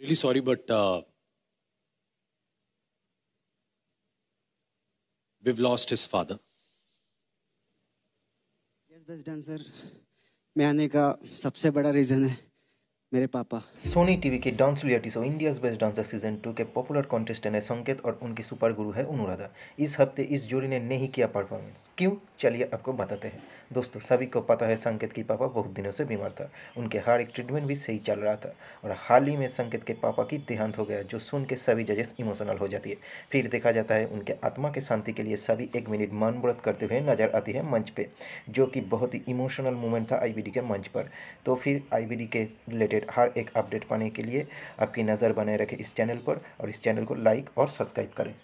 really sorry, but uh, we've lost his father. Yes, best sir मैं आने का सबसे बड़ा रीज़न है मेरे पापा सोनी टीवी के dance reality show India's best dancer season two के पॉपुलर कॉन्टेस्टेंट है संकेत और उनकी सुपर गुरु है अनुराधा इस हफ्ते इस जोड़ी ने नहीं किया परफॉर्मेंस क्यों चलिए आपको बताते हैं दोस्तों सभी को पता है संकेत की पापा बहुत दिनों से बीमार था उनके हर एक ट्रीटमेंट भी सही चल रहा था और हाल ही में संकेत के पापा की देहांत हो गया जो सुन के सभी जजेस इमोशनल हो जाती है फिर देखा जाता है उनके आत्मा के शांति के लिए सभी एक मिनट मन व्रत करते हुए नजर आती है मंच पर जो कि बहुत ही इमोशनल मूवमेंट था आई के मंच पर तो फिर आई के रिलेटेड अपडेट हर एक अपडेट पाने के लिए आपकी नज़र बनाए रखें इस चैनल पर और इस चैनल को लाइक और सब्सक्राइब करें